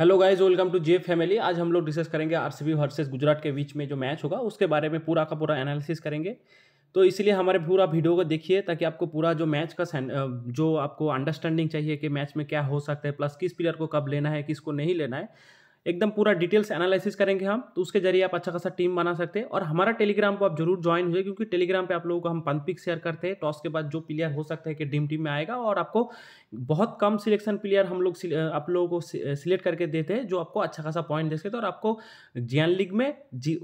hello guys welcome to J family आज हम लोग डिस्कस करेंगे आरसीबी वर्सेस गुजरात के बीच में जो मैच होगा उसके बारे में पूरा का पूरा एनालिसिस करेंगे तो इसलिए हमारे पूरा वीडियो को देखिए ताकि आपको पूरा जो मैच का जो आपको अंडरस्टैंडिंग चाहिए कि मैच में क्या हो सकता है प्लस किस प्लेयर को कब लेना है किसको नहीं लेना है एकदम पूरा डिटेल्स एनालिसिस करेंगे हम तो उसके जरिए आप अच्छा खासा टीम बना सकते हैं और हमारा टेलीग्राम को आप जरूर ज्वाइन हुए क्योंकि टेलीग्राम पे आप लोगों को हम पंथ पिक शेयर करते हैं टॉस तो के बाद जो प्लेयर हो सकता है कि ड्रीम टीम में आएगा और आपको बहुत कम सिलेक्शन प्लेयर हम लोग आप लोगों को सिलेक्ट करके देते हैं जो आपको अच्छा खासा पॉइंट दे सकते हैं तो और आपको ज्ञान लीग में जी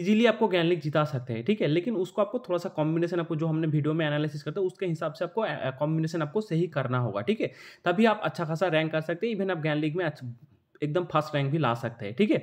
इजीली आपको ज्ञान लीग जिता सकते हैं ठीक है लेकिन उसको आपको थोड़ा सा कॉम्बिनेशन आपको जो हमने वीडियो में एनालिसिस करते हैं उसके हिसाब से आपको कॉम्बिनेशन आपको सही करना होगा ठीक है तभी आप अच्छा खासा रैंक कर सकते हैं इवन आप ज्ञान लीग में अच्छा एकदम फर्स्ट रैंक भी ला सकते हैं ठीक है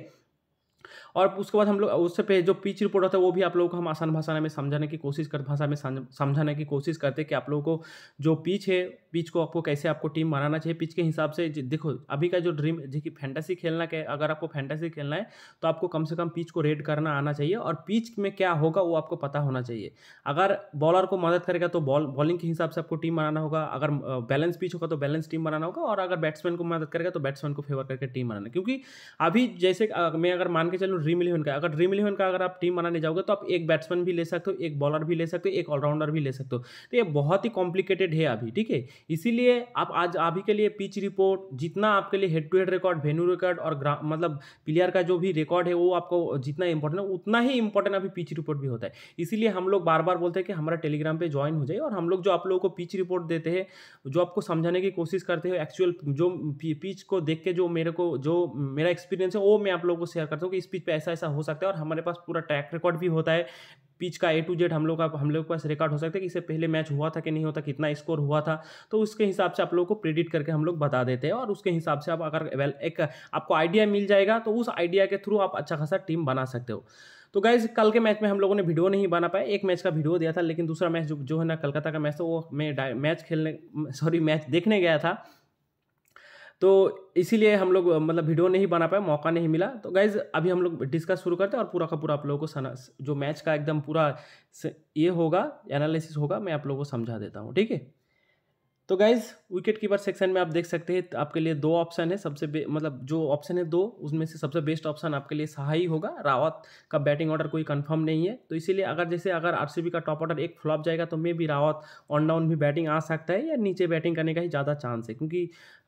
और उसके बाद हम लोग उससे पे जो पिच रिपोर्ट होता है वो भी आप लोगों को हम आसान भाषा में समझाने की कोशिश कर भाषा में समझाने की कोशिश करते कि आप लोगों को जो पिच है पिच को आपको कैसे आपको टीम बनाना चाहिए पिच के हिसाब से देखो अभी का जो ड्रीम जैसे फैंटेसी खेलना के अगर आपको फैंटेसी खेलना है तो आपको कम से कम पिच को रेड करना आना चाहिए और पिच में क्या होगा वो आपको पता होना चाहिए अगर बॉलर को मदद करेगा तो बॉल बॉलिंग के हिसाब से आपको टीम बनाना होगा अगर बैलेंस पिच होगा तो बैलेंस टीम बनाना होगा और अगर बैट्समैन को मदद करेगा तो बैट्समैन को फेवर करके टीम बनाना क्योंकि अभी जैसे मैं अगर मान के चलूँ ड्रीम इलेवन का अगर ड्रीम इलेवन का अगर आप टीम बनाने जाओगे तो आप एक बैट्समैन भी ले सकते हो एक बॉलर भी ले सकते हो एक ऑलराउंडर भी ले सकते हो तो ये बहुत ही कॉम्प्लिकेटेड है अभी ठीक है इसीलिए आप आज अभी के लिए पिच रिपोर्ट जितना आपके लिए head to head record venue record और मतलब प्लेयर का जो भी रिकॉर्ड है वो आपको जितना इंपॉर्टेंट है उतना ही इंपॉर्टेंट अभी पिच रिपोर्ट भी होता है इसीलिए हम लोग बार बार बोलते हैं कि हमारा टेलीग्राम पर ज्वाइन हो जाए और हम लोग जो आप लोगों को पिच रिपोर्ट देते हैं जो आपको समझाने की कोशिश करते हो एक्चुअल जो पिच को देख के जो मेरे को जो मेरा एक्सपीरियंस है वो मैं आप लोगों को शेयर करता हूँ कि इस पिच पे ऐसा ऐसा हो सकता है और हमारे पास पूरा ट्रैक रिकॉर्ड भी होता है पिच का ए टू जेड हम लोग का हम लोग के पास रिकॉर्ड हो सकता है कि इससे पहले मैच हुआ था कि नहीं होता कितना स्कोर हुआ था तो उसके हिसाब से आप लोग को प्रिडिक्ट करके हम लोग बता देते हैं और उसके हिसाब से आप अगर वेल एक आपको आइडिया मिल जाएगा तो उस आइडिया के थ्रू आप अच्छा खासा टीम बना सकते हो तो गाइज कल के मैच में हम लोगों ने वीडियो नहीं बना पाया एक मैच का वीडियो दिया था लेकिन दूसरा मैच जो जो है ना कलकत्ता का मैच था वो मैं मैच खेलने सॉरी मैच देखने गया था तो इसीलिए हम लोग मतलब वीडियो नहीं बना पाए मौका नहीं मिला तो गाइज अभी हम लोग डिस्कस शुरू करते हैं और पूरा का पूरा आप लोगों को सना जो मैच का एकदम पूरा ये होगा एनालिसिस होगा मैं आप लोगों को समझा देता हूँ ठीक है तो गाइज विकेट कीपर सेक्शन में आप देख सकते हैं तो आपके लिए दो ऑप्शन है सबसे मतलब जो ऑप्शन है दो उसमें से सबसे बेस्ट ऑप्शन आपके लिए सहाई होगा रावत का बैटिंग ऑर्डर कोई कंफर्म नहीं है तो इसीलिए अगर जैसे अगर आरसीबी का टॉप ऑर्डर एक फ्लॉप जाएगा तो मे भी रावत ऑन डाउन भी बैटिंग आ सकता है या नीचे बैटिंग करने का ही ज़्यादा चांस है क्योंकि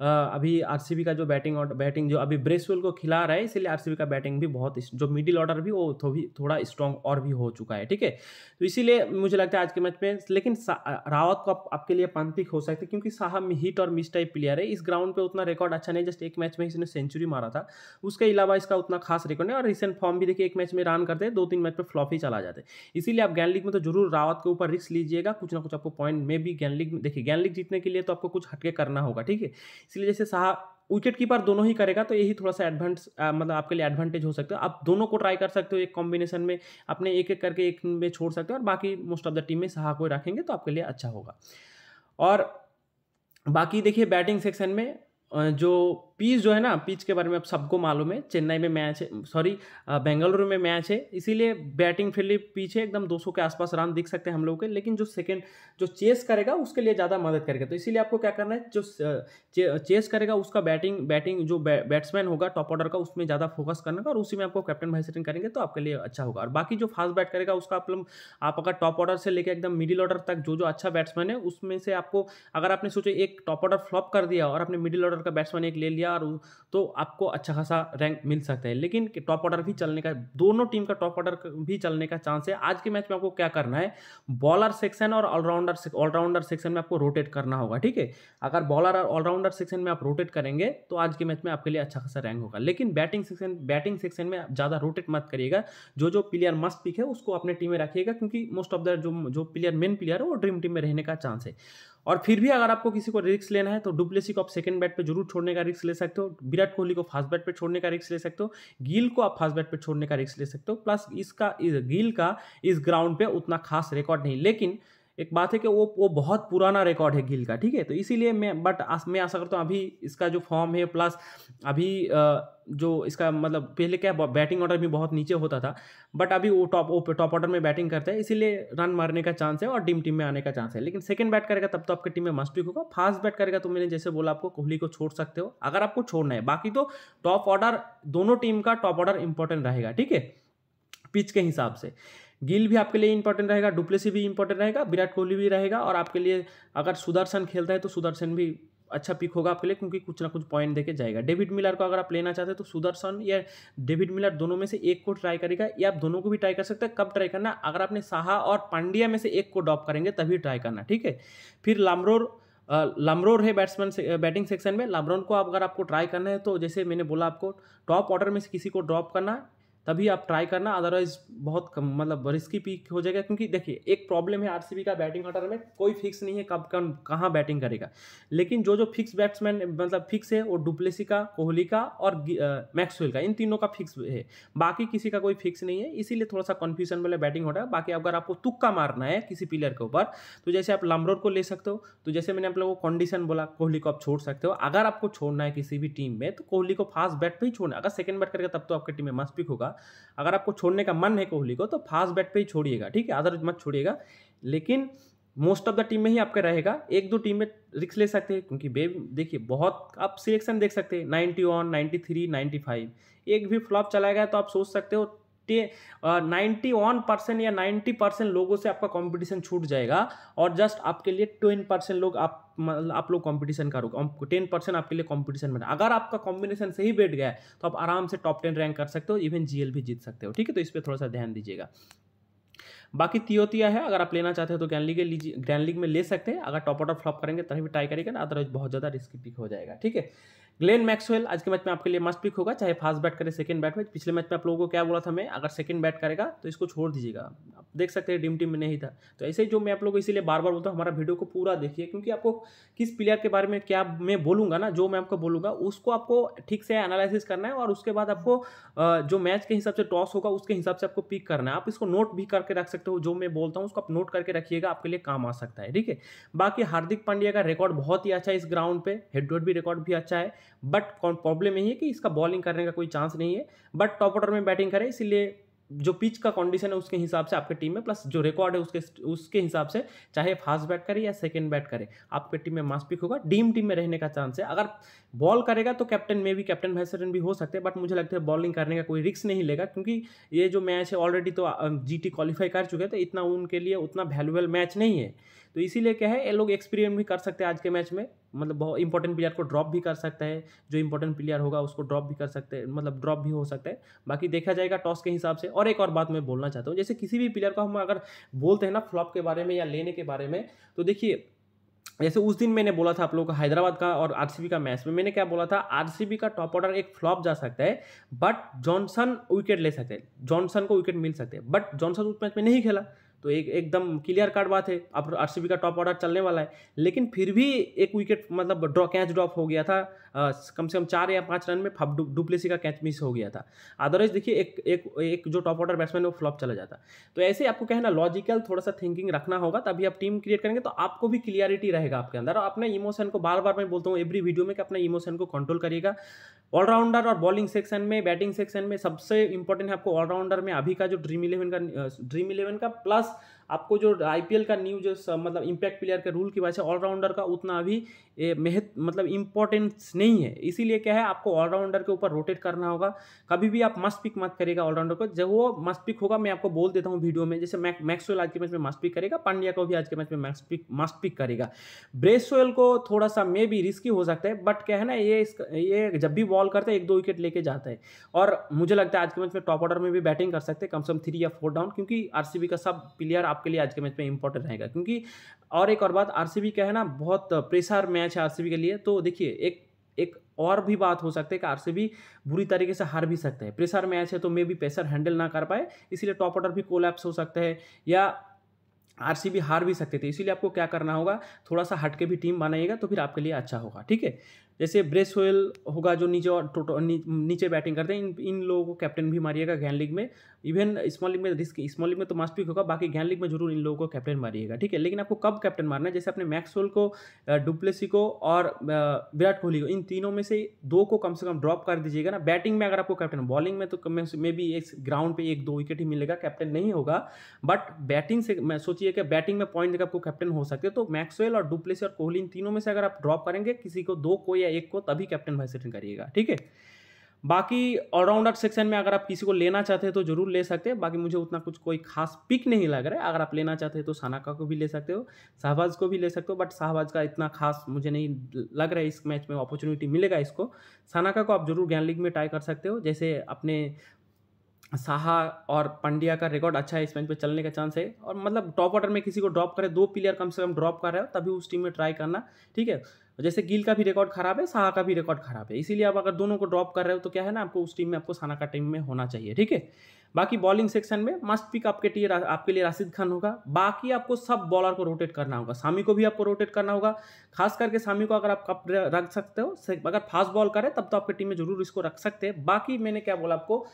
अभी आर का जो बैटिंग ऑर्डर बैटिंग जो अभी ब्रेसवेल को खिला रहा है इसीलिए आर का बैटिंग भी बहुत जो मिडिल ऑर्डर भी वो तो भी थोड़ा स्ट्रॉन्ग और भी हो चुका है ठीक है तो इसीलिए मुझे लगता है आज के मैच में लेकिन रावत को आपके लिए पंथिक हो सकती थे क्योंकि साहब हिट और मिस टाइप प्लेयर है इस ग्राउंड पे उतना रिकॉर्ड अच्छा नहीं जस्ट एक मैच में इसने सेंचुरी मारा था उसके अलावा इसका उतना खास रिकॉर्ड नहीं और रिसेंट फॉर्म भी देखिए एक मैच में रन करते दो तीन मैच पर फ्लॉप ही चला जाते इसीलिए आप गैन लीग में तो जरूर रावत के ऊपर रिस्क लीजिएगा कुछ ना कुछ आपको पॉइंट में भी गैन लीग देखिए गैन लीग जीतने के लिए तो आपको कुछ हटके करना होगा ठीक है इसलिए जैसे साहब विकेट कीपर दोनों ही करेगा तो यही थोड़ा सा एडवांस मतलब आपके लिए एडवांटेज हो सकता है आप दोनों को ट्राई कर सकते हो एक कॉम्बिनेशन में अपने एक एक करके एक में छोड़ सकते हो और बाकी मोस्ट ऑफ द टीम में सहा को रखेंगे तो आपके लिए अच्छा होगा और बाकी देखिए बैटिंग सेक्शन में जो पीच जो है ना पीच के बारे में अब सबको मालूम है चेन्नई में मैच है सॉरी बेंगलुरु में मैच है इसीलिए बैटिंग फील्ड पीछे एकदम 200 के आसपास रन दिख सकते हैं हम लोग के लेकिन जो सेकंड जो चेस करेगा उसके लिए ज़्यादा मदद करेगा तो इसीलिए आपको क्या करना है जो चेस करेगा उसका बैटिंग बैटिंग जो बै, बैट्समैन होगा टॉप ऑर्डर का उसमें ज़्यादा फोकस करने का और उसी में आपको कैप्टन भाई सेटिंग करेंगे तो आपके लिए अच्छा होगा और बाकी जो फास्ट बैट करेगा उसका आप आप अगर टॉप ऑर्डर से लेकर एकदम मिडिल ऑर्डर तक जो जो अच्छा बैट्समैन है उसमें से आपको अगर आपने सोचो एक टॉप ऑर्डर फ्लॉप कर दिया और आपने मिडिल ऑर्डर का बैट्समैन एक ले लिया या तो आपको अच्छा खासा रैंक मिल सकता है लेकिन टॉप ऑर्डर भी चलने का दोनों टीम का टॉप ऑर्डर भी चलने का चांस है आज के मैच में आपको क्या करना है बॉलर सेक्शन और ऑलराउंडर ऑलराउंडर सेक्शन में आपको रोटेट करना होगा ठीक है अगर बॉलर और ऑलराउंडर सेक्शन में आप रोटेट करेंगे तो आज के मैच में आपके लिए अच्छा खासा रैंक होगा लेकिन बैटिंग सेक्शन बैटिंग सेक्शन में ज़्यादा रोटेट मत करिएगा जो जो प्लेयर मस्ट पिक है उसको अपने टीम में रखिएगा क्योंकि मोस्ट ऑफ द जो जो प्लेयर मेन प्लेयर है वो ड्रीम टीम में रहने का चांस है और फिर भी अगर आपको किसी को रिस्क लेना है तो डुप्लेसी को आप सेकंड बैट पे जरूर छोड़ने का रिस्क ले सकते हो विराट कोहली को फास्ट बैट पे छोड़ने का रिस्क ले सकते हो गिल को आप फास्ट बैट पे छोड़ने का रिस्क ले सकते हो प्लस इसका इस गिल का इस ग्राउंड पे उतना खास रिकॉर्ड नहीं लेकिन एक बात है कि वो वो बहुत पुराना रिकॉर्ड है गिल का ठीक है तो इसीलिए मैं बट आस, मैं आशा करता हूँ अभी इसका जो फॉर्म है प्लस अभी जो इसका मतलब पहले क्या बैटिंग ऑर्डर भी बहुत नीचे होता था बट अभी वो टॉप वो टॉप ऑर्डर में बैटिंग करता है इसीलिए रन मारने का चांस है और डीम टीम में आने का चांस है लेकिन सेकेंड बैट करेगा तब तो आपकी टीम में मस्ट होगा फास्ट बैट करेगा तो मैंने जैसे बोला आपको कोहली को छोड़ सकते हो अगर आपको छोड़ना है बाकी तो टॉप ऑर्डर दोनों टीम का टॉप ऑर्डर इंपॉर्टेंट रहेगा ठीक है पिच के हिसाब से गिल भी आपके लिए इंपॉर्टेंट रहेगा डुप्लेसी भी इंपॉर्टेंट रहेगा विराट कोहली भी रहेगा और आपके लिए अगर सुदर्शन खेलता है तो सुदर्शन भी अच्छा पिक होगा आपके लिए क्योंकि कुछ ना कुछ पॉइंट देके जाएगा डेविड मिलर को अगर आप लेना चाहते हैं तो सुदर्शन या डेविड मिलर दोनों में से एक को ट्राई करेगा या आप दोनों को भी ट्राई कर सकते हैं कब ट्राई करना अगर आपने साहा और पांड्या में से एक को ड्रॉप करेंगे तभी ट्राई करना ठीक है फिर लामरोर लामरोर है बैट्समैन से, बैटिंग सेक्शन में लामरोन को अगर आपको ट्राई करना है तो जैसे मैंने बोला आपको टॉप ऑर्डर में से किसी को ड्रॉप करना तभी आप ट्राई करना अदरवाइज बहुत कम मतलब रिस्की पीक हो जाएगा क्योंकि देखिए एक प्रॉब्लम है आरसीबी का बैटिंग ऑर्डर में कोई फिक्स नहीं है कब कम कहाँ बैटिंग करेगा लेकिन जो जो फिक्स बैट्समैन मतलब फिक्स है वो डुप्लेसी का कोहली का और मैक्सवेल का इन तीनों का फिक्स है बाकी किसी का कोई फिक्स नहीं है इसीलिए थोड़ा सा कन्फ्यूजन वाला बैटिंग हो रहा है बाकी अगर आपको तुक्का मारना है किसी प्लेयर के ऊपर तो जैसे आप लमरोड को ले सकते हो तो जैसे मैंने आप लोगों को कंडीशन बोला कोहली को आप छोड़ सकते हो अगर आपको छोड़ना है किसी भी टीम में तो कोहली को फास्ट बैट पर ही छोड़ना अगर सेकंड बैट करेगा तब तो आपकी टीम में मस्त पिक होगा अगर आपको छोड़ने का मन है कोहली को तो फास्ट बैट पे ही छोड़िएगा ठीक है अदर मत छोड़िएगा लेकिन मोस्ट ऑफ द टीम में ही आपका रहेगा एक दो टीम में रिक्स ले सकते हैं क्योंकि बेब देखिए बहुत आप सिलेक्शन देख सकते हैं ninety one ninety three ninety five एक भी फ्लॉप चला गया तो आप सोच सकते हो नाइन्टी वन परसेंट या नाइन्टी परसेंट लोगों से आपका कंपटीशन छूट जाएगा और जस्ट आपके लिए टेन परसेंट लोग आप मतलब आप लोग कंपटीशन करोगे टेन परसेंट आपके लिए कंपटीशन में अगर आपका कॉम्बिनेशन सही बैठ गया है तो आप आराम से टॉप टेन रैंक कर सकते हो इवन जीएल भी जीत सकते हो ठीक है तो इस पर थोड़ा सा ध्यान दीजिएगा बाकी तियोतिया है अगर आप लेना चाहते हो तो ग्रैंड लीग लीजिए ग्रैंड लीग में ले सकते हैं अगर टॉप आउट फ्लॉप करेंगे तभी ट्राई करेगा ना अदरवाइज बहुत ज़्यादा रिस्की पिक हो जाएगा ठीक है ग्लेन मैक्सवेल आज के मैच में आपके लिए मस्ट पिक होगा चाहे फास्ट बैट करे सेकंड बैट में पिछले मैच में आप लोगों को क्या बोला था मैं अगर सेकंड बैट करेगा तो इसको छोड़ दीजिएगा आप देख सकते हैं डिम टीम में नहीं था तो ऐसे ही जो मैं आप लोगों को इसीलिए बार बार बोलता हूँ हमारा वीडियो को पूरा देखिए क्योंकि आपको किस प्लेयर के बारे में क्या मैं बोलूँगा ना जो मैं आपको बोलूँगा उसको आपको ठीक से एनालिसिस करना है और उसके बाद आपको जो मैच के हिसाब से टॉस होगा उसके हिसाब से आपको पिक करना है आप इसको नोट भी करके रख सकते हो जो मैं बोलता हूँ उसको आप नोट करके रखिएगा आपके लिए काम आ सकता है ठीक है बाकी हार्दिक पांड्या का रिकॉर्ड बहुत ही अच्छा है इस ग्राउंड पर हेड टू हेड भी रिकॉर्ड भी अच्छा है बट प्रॉब्लम यही है कि इसका बॉलिंग करने का कोई चांस नहीं है बट टॉप ऑर्डर में बैटिंग करे इसीलिए जो पिच का कंडीशन है उसके हिसाब से आपके टीम में प्लस जो रिकॉर्ड है उसके उसके हिसाब से चाहे फास्ट बैट करे या सेकंड बैट करे आपके टीम में मास्पिक होगा डीम टीम में रहने का चांस है अगर बॉल करेगा तो कैप्टन में भी कैप्टन भैसरन भी हो सकते हैं बट मुझे लगता है बॉलिंग करने का कोई रिक्स नहीं लेगा क्योंकि ये जो मैच है ऑलरेडी तो जी क्वालिफाई कर चुके थे तो इतना उनके लिए उतना वैल्यूबल मैच नहीं है तो इसीलिए क्या है ये लोग एक्सपेरिमेंट भी कर सकते हैं आज के मैच में मतलब बहुत इंपॉर्टेंट प्लेयर को ड्रॉप भी कर सकता है जो इंपॉर्टेंट प्लेयर होगा उसको ड्रॉप भी कर सकते हैं मतलब ड्रॉप भी हो सकता है बाकी देखा जाएगा टॉस के हिसाब से और एक और बात मैं बोलना चाहता हूँ जैसे किसी भी प्लेयर को हम अगर बोलते हैं ना फ्लॉप के बारे में या लेने के बारे में तो देखिए जैसे उस दिन मैंने बोला था आप लोगों का हैदराबाद का और आरसीबी का मैच में मैंने क्या बोला था आरसीबी का टॉप ऑर्डर एक फ्लॉप जा सकता है बट जॉनसन विकेट ले सकते हैं जॉनसन को विकेट मिल सकते हैं बट जॉनसन उस मैच में नहीं खेला तो एक एकदम क्लियर कट बात है अब आरसीबी का टॉप ऑर्डर चलने वाला है लेकिन फिर भी एक विकेट मतलब ड्रॉ कैच ड्रॉप हो गया था आ, कम से कम चार या पाँच रन में डु, डुप्लेसी का कैच मिस हो गया था अदरवाइज देखिए एक एक एक जो टॉप ऑर्डर बैट्समैन वो फ्लॉप चला जाता तो ऐसे आपको कहना लॉजिकल थोड़ा सा थिंकिंग रखना होगा तभी आप टीम क्रिएट करेंगे तो आपको भी क्लियरिटी रहेगा आपके अंदर और अपने इमोशन को बार बार मैं बोलता हूँ एवरी वीडियो में कि अपने इमोशन को कंट्रोल करिएगा ऑलराउंडर और बॉलिंग सेक्शन में बैटिंग सेक्शन में सबसे इंपॉर्टेंट है आपको ऑलराउंडर में अभी का जो ड्रीम इलेवन का ड्रीम इलेवन का प्लस आपको जो आई का न्यू जो मतलब इम्पैक्ट प्लेयर के रूल की वजह से ऑलराउंडर का उतना अभी महत्व मतलब इम्पोर्टेंस नहीं है इसीलिए क्या है आपको ऑलराउंडर के ऊपर रोटेट करना होगा कभी भी आप मस्ट पिक मत करेगा ऑलराउंडर को जब वो मस्ट पिक होगा मैं आपको बोल देता हूँ वीडियो में जैसे मैक आज के मैच में मस्ट पिक करेगा पांड्या को भी आज के मैच में मस्ट पिक मस्ट पिक करेगा ब्रेसवेल को थोड़ा सा मे भी रिस्की हो सकता है बट क्या है ना ये ये जब भी बॉल करता है एक दो विकेट लेके जाता है और मुझे लगता है आज के मैच में टॉप ऑर्डर में भी बैटिंग कर सकते हैं कम से कम थ्री या फोर डाउन क्योंकि आर का सब प्लेयर आपके लिए आज के मैच में इंपॉर्टेंट रहेगा क्योंकि और एक और बात आर का है ना बहुत प्रेशर मैच है आर के लिए तो देखिए एक एक और भी बात हो सकती है कि आरसीबी बुरी तरीके से हार भी सकते हैं प्रेशर मैच है तो मे भी प्रेशर हैंडल ना कर पाए इसीलिए टॉप ऑर्डर भी कोलैप्स हो सकते हैं या आरसीबी हार भी सकते थे इसीलिए आपको क्या करना होगा थोड़ा सा हटके भी टीम बनाइएगा तो फिर आपके लिए अच्छा होगा ठीक है जैसे ब्रेस होयल होगा जो नीचे और टोटो नी, नीचे बैटिंग करते हैं इन इन लोगों को कैप्टन भी मारिएगा गैन लीग में इवन स्मॉल लीग में रिस्क स्मॉल लीग में तो मास्ट पिक होगा बाकी गैन लीग में जरूर इन लोगों को कैप्टन मारिएगा ठीक है लेकिन आपको कब कैप्टन मारना है जैसे आपने मैक्सवेल को डुप्लेसी को और विराट कोहली को इन तीनों में से दो को कम से कम ड्रॉप कर दीजिएगा ना बैटिंग में अगर आपको कैप्टन बॉलिंग में तो मे बी एक ग्राउंड पर एक दो विकेट ही मिलेगा कैप्टन नहीं होगा बट बैटिंग से मैं सोचिए कि बैटिंग में पॉइंट देकर आपको कैप्टन हो सकते तो मैक्सवेल और डुप्लेसी और कोहली इन तीनों में से अगर आप ड्रॉप करेंगे किसी को दो कोई या एक को तभी कैप्टन वाइस रिटर्न करिएगा ठीक है बाकी ऑलराउंडर सेक्शन में अगर आप किसी को लेना चाहते हैं तो जरूर ले सकते हैं बाकी मुझे उतना कुछ कोई खास पिक नहीं लग रहा है अगर आप लेना चाहते हैं तो सानाका को भी ले सकते हो शाहबाज को भी ले सकते हो बट शाहबाज का इतना खास मुझे नहीं लग रहा है इस मैच में अपॉर्चुनिटी मिलेगा इसको सानाका को आप जरूर ज्ञान लीग में ट्राई कर सकते हो जैसे अपने साहा और पंड्या का रिकॉर्ड अच्छा है इस मैच पे चलने का चांस है और मतलब टॉप ऑर्डर में किसी को ड्रॉप करे दो प्लेयर कम से कम ड्रॉप कर रहे हो तभी उस टीम में ट्राई करना ठीक है जैसे गिल का भी रिकॉर्ड खराब है साहा का भी रिकॉर्ड खराब है इसीलिए आप अगर दोनों को ड्रॉप कर रहे हो तो क्या है ना आपको उस टीम में आपको साना का टीम में होना चाहिए ठीक है बाकी बॉलिंग सेक्शन में मस्ट पिक आपके टीम आपके लिए राशिद खान होगा बाकी आपको सब बॉलर को रोटेट करना होगा सामी को भी आपको रोटेट करना होगा खास करके शामी को अगर आप कप रख सकते हो अगर फास्ट बॉल करें तब तो आपकी टीम में जरूर इसको रख सकते हैं बाकी मैंने क्या बोला आपको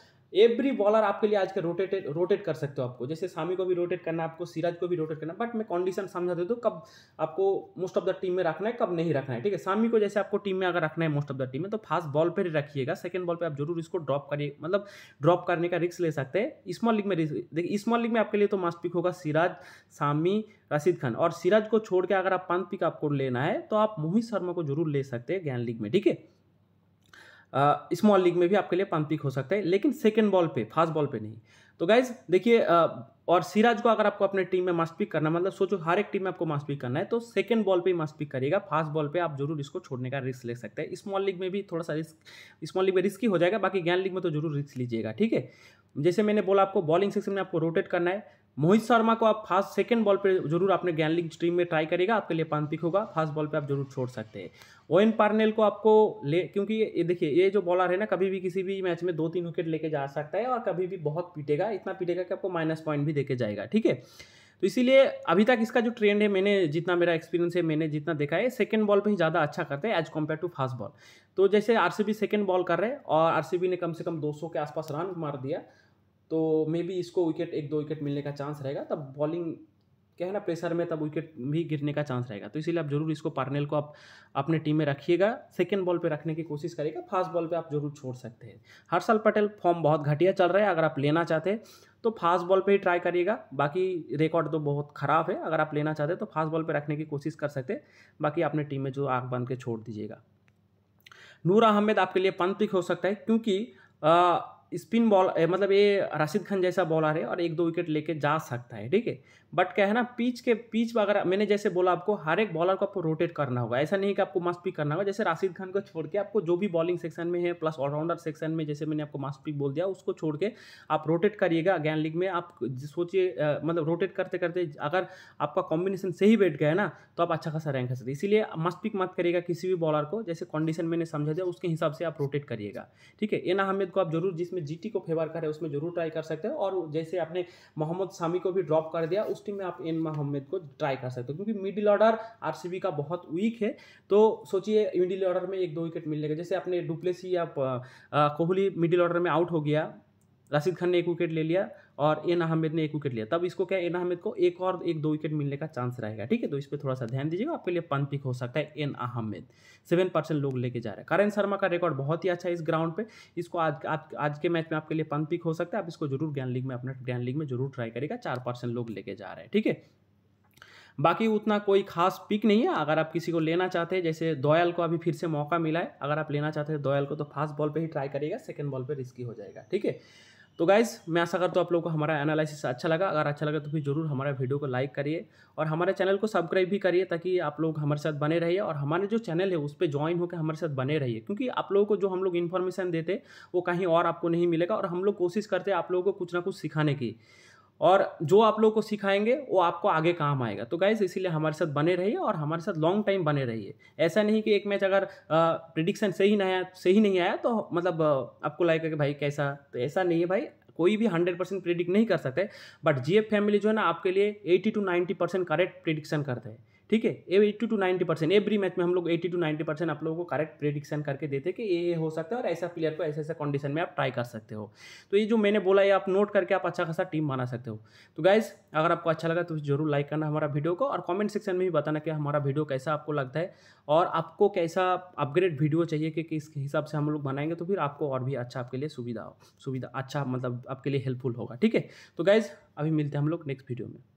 एवरी बॉलर आपके लिए के रोटेटेड रोटेट कर सकते हो आपको जैसे शामी को भी रोटेट करना है आपको सिराज को भी रोटेट करना बट मैं कंडीशन समझा देता हूँ कब आपको मोस्ट ऑफ द टीम में रखना है कब नहीं रखना है ठीक है शामी को जैसे आपको टीम में अगर रखना है मोस्ट ऑफ द टीम में तो फास्ट बॉल पर ही रखिएगा सेकंड बॉल पर आप जरूर इसको ड्रॉप करिए मतलब ड्रॉप करने का रिस्क ले सकते हैं स्मॉल लीग में देखिए स्मॉल लीग में आपके लिए तो मास्ट पिक होगा सिराज शामी रशीद खान और सिराज को छोड़ के अगर आप पंथ पिक आपको लेना है तो आप मोहित शर्मा को जरूर ले सकते हैं ज्ञान लीग में ठीक है स्मॉल लीग में भी आपके लिए पान पिक हो सकता है लेकिन सेकेंड बॉल पे फास्ट बॉल पे नहीं तो गाइज देखिए और सिराज को अगर आपको अपने टीम में मास्ट पिक करना मतलब सोचो हर एक टीम में आपको मास्ट पिक करना है तो सेकंड बॉल पे ही मास्ट पिक करिएगा फास्ट बॉल पे आप जरूर इसको छोड़ने का रिस्क ले सकते हैं स्मॉल लीग में भी थोड़ा सा रिस्क स्मॉल लीग में रिस्क ही हो जाएगा बाकी ज्ञान लीग में तो जरूर रिस्क लीजिएगा ठीक है जैसे मैंने बोला आपको बॉलिंग सेक्शन में आपको रोटेट करना है मोहित शर्मा को आप फास्ट सेकेंड बॉल पे जरूर आपने गैनलिंग स्ट्रीम में ट्राई करेगा आपके लिए पान पिक होगा फास्ट बॉल पे आप जरूर छोड़ सकते हैं ओएन पार्नेल को आपको ले क्योंकि ये देखिए ये जो बॉलर है ना कभी भी किसी भी मैच में दो तीन विकेट लेके जा सकता है और कभी भी बहुत पीटेगा इतना पीटेगा कि आपको माइनस पॉइंट भी देके जाएगा ठीक है तो इसीलिए अभी तक इसका जो ट्रेंड है मैंने जितना मेरा एक्सपीरियंस है मैंने जितना देखा है सेकंड बॉल पे ही ज़्यादा अच्छा करते हैं as compared to fast ball तो जैसे आरसीबी सेकंड बॉल कर रहे हैं और आरसीबी ने कम से कम 200 के आसपास रन मार दिया तो मे बी इसको विकेट एक दो विकेट मिलने का चांस रहेगा तब बॉलिंग क्या है ना प्रेशर में तब विकेट भी गिरने का चांस रहेगा तो इसीलिए आप जरूर इसको पार्नेल को आप अपने टीम में रखिएगा सेकेंड बॉल पे रखने की कोशिश करिएगा फास्ट बॉल पे आप जरूर छोड़ सकते हैं हर्षल पटेल फॉर्म बहुत घटिया चल रहा है अगर आप लेना चाहते हैं तो फास्ट बॉल पे ही ट्राई करिएगा बाकी रिकॉर्ड तो बहुत ख़राब है अगर आप लेना चाहते हैं तो फास्ट बॉल पर रखने की कोशिश कर सकते बाकी अपने टीम में जो आग बन के छोड़ दीजिएगा नूर अहमद आपके लिए पंत पिक हो सकता है क्योंकि स्पिन बॉल मतलब ये राशिद खान जैसा बॉलर है और एक दो विकेट लेके जा सकता है ठीक है बट क्या है ना पिच के पिच अगर मैंने जैसे बोला आपको हर एक बॉलर को आपको रोटेट करना होगा ऐसा नहीं कि आपको मास्ट पिक करना होगा जैसे राशिद खान को छोड़ के आपको जो भी बॉलिंग सेक्शन में है प्लस ऑलराउंडर सेक्शन में जैसे मैंने आपको मास्ट पिक बोल दिया उसको छोड़ के आप रोटेट करिएगा ज्ञान लीग में आप सोचिए मतलब रोटेट करते करते अगर आपका कॉम्बिनेशन सही बैठ गया ना तो आप अच्छा खासा रैंक कर सकते इसीलिए मस्त पिक मत करिएगा किसी भी बॉलर को जैसे कंडीशन मैंने समझा दिया उसके हिसाब से आप रोटेट करिएगा ठीक है एना हमेद को आप जरूर जिसमें में जीटी को फेवर करे उसमें जरूर ट्राई कर सकते हैं और जैसे आपने मोहम्मद शामी को भी ड्रॉप कर दिया उस टीम में आप एन मोहम्मद को ट्राई कर सकते हो क्योंकि मिडिल ऑर्डर आर का बहुत वीक है तो सोचिए मिडिल ऑर्डर में एक दो विकेट मिलने का जैसे आपने डुप्लेसी या कोहली मिडिल ऑर्डर में आउट हो गया राशिद खान ने एक विकेट ले लिया और एन अहमद ने एक विकेट लिया तब इसको क्या एन अहमद को एक और एक दो विकेट मिलने का चांस रहेगा ठीक है तो इस पर थोड़ा सा ध्यान दीजिएगा आपके लिए पन पिक हो सकता है एन अहमद सेवन परसेंट लोग लेके जा रहे हैं करण शर्मा का रिकॉर्ड बहुत ही अच्छा है इस ग्राउंड पे इसको आज आज, आज के मैच में आपके लिए पन पिक हो सकता है आप इसको जरूर ज्ञान लीग में अपना ज्ञान लीग में जरूर ट्राई करेगा चार परसेंट लोग लेके जा रहे हैं ठीक है बाकी उतना कोई खास पिक नहीं है अगर आप किसी को लेना चाहते हैं जैसे दोयल को अभी फिर से मौका मिला है अगर आप लेना चाहते हैं दोयल को तो फास्ट बॉल पे ही ट्राई करिएगा सेकंड बॉल पे रिस्की हो जाएगा ठीक है तो गाइज़ मैं आशा करता हूँ आप लोगों को हमारा एनालिसिस अच्छा लगा अगर अच्छा लगा तो फिर जरूर हमारा वीडियो को लाइक करिए और हमारे चैनल को सब्सक्राइब भी करिए ताकि आप लोग हमारे साथ बने रहिए और हमारे जो चैनल है उस पर ज्वाइन होकर हमारे साथ बने रहिए क्योंकि आप लोगों को जो हम लोग इन्फॉर्मेशन देते वो कहीं और आपको नहीं मिलेगा और हम लोग कोशिश करते हैं आप लोगों को कुछ ना कुछ सिखाने की और जो आप लोगों को सिखाएंगे वो आपको आगे काम आएगा तो गाइज इसीलिए हमारे साथ बने रहिए और हमारे साथ लॉन्ग टाइम बने रहिए ऐसा नहीं कि एक मैच अगर प्रिडिक्शन सही नहीं आया सही नहीं आया तो मतलब आपको है कि भाई कैसा तो ऐसा नहीं है भाई कोई भी हंड्रेड परसेंट प्रिडिक्ट नहीं कर सकते बट जी फैमिली जो है ना आपके लिए eighty two ninety percent correct prediction करते हैं ठीक है eighty two ninety percent every match में हम लोग एट्टी टू नाइन्टी परसेंट आप लोगों को करेक्ट प्रिडिक्शन करके देते कि ये हो सकता है और ऐसा प्लेयर को ऐसे ऐसा कंडीशन में आप ट्राई कर सकते हो तो ये जो मैंने बोला ये आप नोट करके आप अच्छा खासा टीम बना सकते हो तो गाइज अगर आपको अच्छा लगा तो जरूर लाइक करना हमारा वीडियो को और कॉमेंट सेक्शन में भी बताना कि हमारा वीडियो कैसा आपको लगता है और आपको कैसा अपग्रेड वीडियो चाहिए कि किस हिसाब से हम लोग बनाएंगे तो फिर आपको और भी अच्छा आपके लिए सुविधा हो सुविधा अच्छा मतलब आपके लिए हेल्पफुल होगा ठीक है तो गाइज़ अभी मिलते हैं हम लोग नेक्स्ट वीडियो में